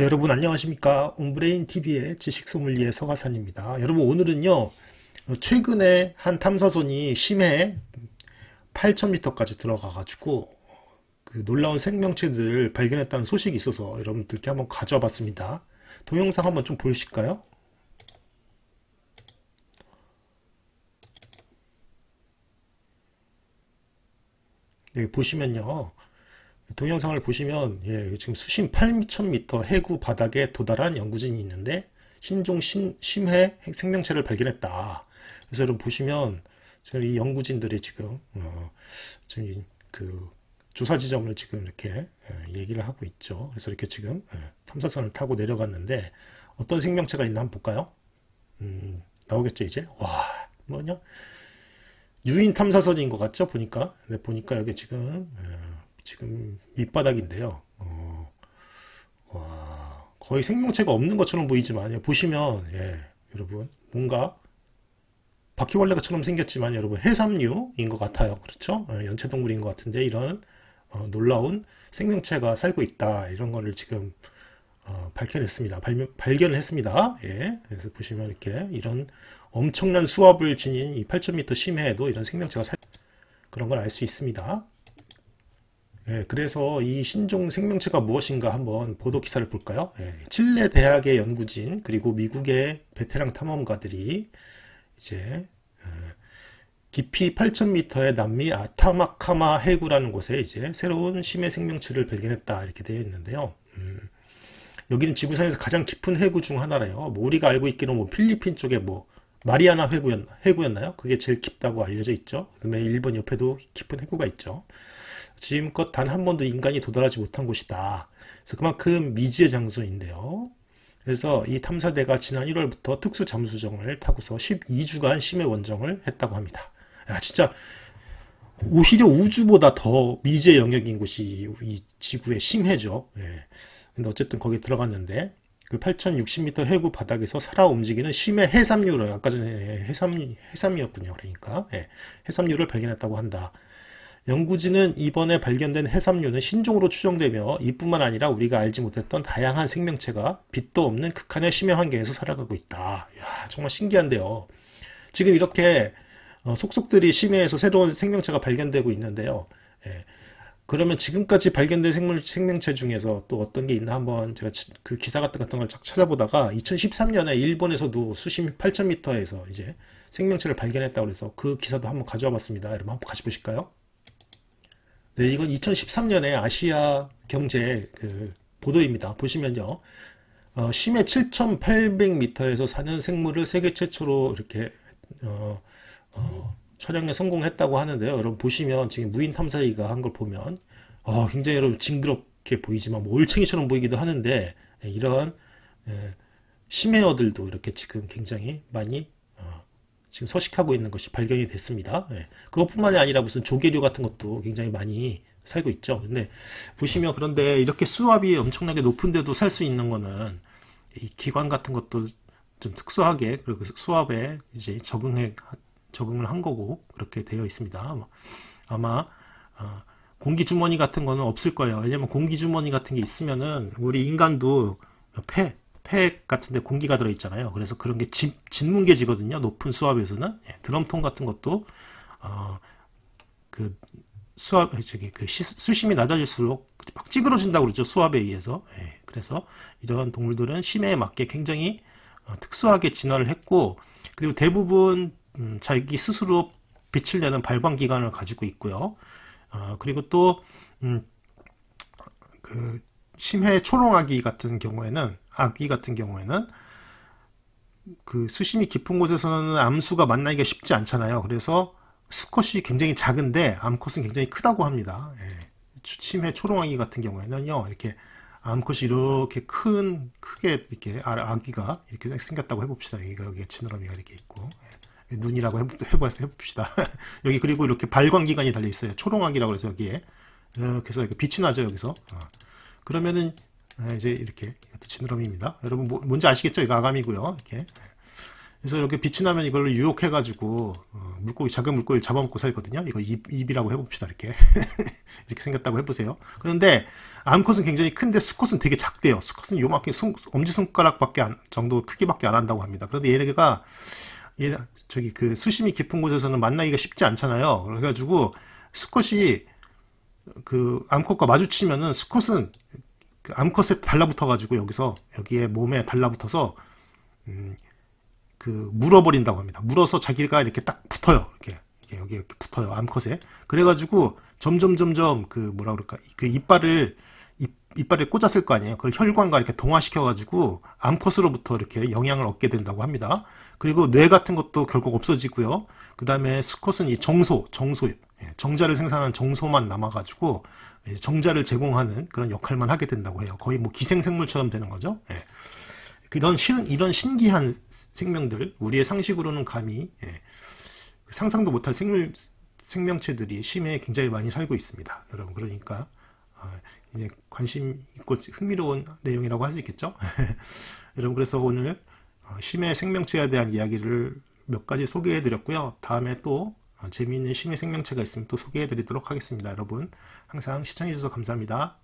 네, 여러분 안녕하십니까 옹브레인 TV의 지식 소믈리에 서가산입니다. 여러분 오늘은요 최근에 한 탐사선이 심해 8,000m까지 들어가가지고 그 놀라운 생명체들을 발견했다는 소식이 있어서 여러분들께 한번 가져와봤습니다. 동영상 한번 좀 보실까요? 네, 보시면요 동영상을 보시면 예, 지금 수심 8,000m 해구 바닥에 도달한 연구진이 있는데 신종 신, 심해 생명체를 발견했다. 그래서 여러분 보시면 지금 이 연구진들이 지금 어, 지금 그 조사 지점을 지금 이렇게 예, 얘기를 하고 있죠. 그래서 이렇게 지금 예, 탐사선을 타고 내려갔는데 어떤 생명체가 있나 한번 볼까요? 음, 나오겠죠 이제 와 뭐냐 유인 탐사선인 것 같죠 보니까 근데 보니까 여기 지금 예, 지금 밑바닥인데요. 어, 와, 거의 생명체가 없는 것처럼 보이지만 예, 보시면 예, 여러분 뭔가 바퀴벌레처럼 생겼지만 여러분 해삼류인 것 같아요. 그렇죠? 예, 연체동물인 것 같은데 이런 어, 놀라운 생명체가 살고 있다 이런 거를 지금 어, 밝혀냈습니다. 발견을 했습니다. 예, 그래서 보시면 이렇게 이런 엄청난 수압을 지닌 이 8,000m 심해에도 이런 생명체가 살 그런 걸 알 수 있습니다. 예, 그래서 이 신종 생명체가 무엇인가 한번 보도 기사를 볼까요? 예, 칠레 대학의 연구진 그리고 미국의 베테랑 탐험가들이 이제 예, 깊이 8,000m의 남미 아타마카마 해구라는 곳에 이제 새로운 심해 생명체를 발견했다 이렇게 되어 있는데요. 음, 여기는 지구상에서 가장 깊은 해구 중 하나래요. 뭐 우리가 알고 있기로 뭐 필리핀 쪽에 뭐 마리아나 해구였, 해구였나요? 그게 제일 깊다고 알려져 있죠. 그다음에 일본 옆에도 깊은 해구가 있죠. 지금껏 단 한 번도 인간이 도달하지 못한 곳이다. 그래서 그만큼 미지의 장소인데요. 그래서 이 탐사대가 지난 1월부터 특수 잠수정을 타고서 12주간 심해 원정을 했다고 합니다. 야, 진짜 오히려 우주보다 더 미지의 영역인 곳이 이 지구의 심해죠. 예. 근데 어쨌든 거기 들어갔는데 그 8,060m 해구 바닥에서 살아 움직이는 심해 해삼류를 아까 전에 해삼 해삼이었군요. 그러니까 예, 해삼류를 발견했다고 한다. 연구진은 이번에 발견된 해삼류는 신종으로 추정되며 이뿐만 아니라 우리가 알지 못했던 다양한 생명체가 빛도 없는 극한의 심해 환경에서 살아가고 있다. 야 정말 신기한데요. 지금 이렇게 어, 속속들이 심해에서 새로운 생명체가 발견되고 있는데요. 예, 그러면 지금까지 발견된 생물, 생명체 중에서 또 어떤 게 있나 한번 제가 그 기사 같은 같은 걸 찾아보다가 2013년에 일본에서도 수심 8,000m에서 이제 생명체를 발견했다고 해서 그 기사도 한번 가져와 봤습니다. 여러분 한번 같이 보실까요? 네, 이건 2013년에 아시아 경제 그 보도입니다. 보시면요. 어, 심해 7,800m에서 사는 생물을 세계 최초로 이렇게 어, 어, 촬영에 성공했다고 하는데요. 여러분 보시면 지금 무인 탐사기가 한 걸 보면 어, 굉장히 여러분 징그럽게 보이지만 뭐 올챙이처럼 보이기도 하는데 네, 이런 예, 심해어들도 이렇게 지금 굉장히 많이 지금 서식하고 있는 것이 발견이 됐습니다. 예. 그것뿐만이 아니라 무슨 조개류 같은 것도 굉장히 많이 살고 있죠. 근데 보시면 그런데 이렇게 수압이 엄청나게 높은데도 살 수 있는 거는 이 기관 같은 것도 좀 특수하게 그리고 수압에 이제 적응해 적응을 한 거고 그렇게 되어 있습니다. 뭐 아마 어, 공기 주머니 같은 거는 없을 거예요. 왜냐면 공기 주머니 같은 게 있으면은 우리 인간도 폐팩 같은데 공기가 들어있잖아요. 그래서 그런 게 진, 뭉개지거든요 높은 수압에서는 예, 드럼통 같은 것도 어, 그 수압 저기 그 시, 수심이 낮아질수록 막 찌그러진다고 그러죠. 수압에 의해서. 예, 그래서 이러한 동물들은 심해에 맞게 굉장히 어, 특수하게 진화를 했고 그리고 대부분 음, 자기 스스로 빛을 내는 발광 기관을 가지고 있고요. 어, 그리고 또 음, 그 심해 초롱아기 같은 경우에는 아기 같은 경우에는 그 수심이 깊은 곳에서는 암수가 만나기가 쉽지 않잖아요. 그래서 수컷이 굉장히 작은데 암컷은 굉장히 크다고 합니다. 예. 심해 초롱아기 같은 경우에는요 이렇게 암컷이 이렇게 큰 크게 이렇게 아, 아기가 이렇게 생겼다고 해봅시다. 여기가 여기 지느러미가 이렇게 있고 예. 눈이라고 해보해서 해봅시다. 여기 그리고 이렇게 발광 기관이 달려 있어요. 초롱아기라고 해서 여기에 이렇게 어, 해서 이렇게 빛이 나죠 여기서. 어. 그러면은 아, 이제 이렇게 이것도 지느러미입니다. 여러분 뭐, 뭔지 아시겠죠? 이거 아감이고요. 이렇게 그래서 이렇게 빛이 나면 이걸로 유혹해가지고 어, 물고기 작은 물고기를 잡아먹고 살거든요. 이거 입, 입이라고 해봅시다 이렇게 이렇게 생겼다고 해보세요. 그런데 암컷은 굉장히 큰데 수컷은 되게 작대요. 수컷은 요만큼 손, 엄지손가락밖에 안, 정도 크기밖에 안 한다고 합니다. 그런데 얘네가 얘 저기 그 수심이 깊은 곳에서는 만나기가 쉽지 않잖아요. 그래가지고 수컷이 그 암컷과 마주치면은 수컷은 그 암컷에 달라붙어가지고 여기서 여기에 몸에 달라붙어서 음, 그 물어버린다고 합니다. 물어서 자기가 이렇게 딱 붙어요. 이렇게, 이렇게 여기 이렇게 붙어요. 암컷에. 그래가지고 점점 점점 그 뭐라 그럴까 그 이빨을 이빨에 꽂았을 거 아니에요. 그걸 혈관과 이렇게 동화시켜가지고 암컷으로부터 이렇게 영향을 얻게 된다고 합니다. 그리고 뇌 같은 것도 결국 없어지고요. 그 다음에 수컷은 이 정소, 정소, 예, 정자를 생산한 정소만 남아가지고 예, 정자를 제공하는 그런 역할만 하게 된다고 해요. 거의 뭐 기생생물처럼 되는 거죠. 예. 이런, 신, 이런 신기한 생명들, 우리의 상식으로는 감히 예. 상상도 못할 생물, 생명체들이 심해에 굉장히 많이 살고 있습니다. 여러분, 그러니까 아, 관심 있고 흥미로운 내용이라고 할 수 있겠죠? 여러분, 그래서 오늘 어, 심해 생명체에 대한 이야기를 몇 가지 소개해 드렸고요. 다음에 또 어, 재미있는 심해 생명체가 있으면 또 소개해 드리도록 하겠습니다. 여러분 항상 시청해 주셔서 감사합니다.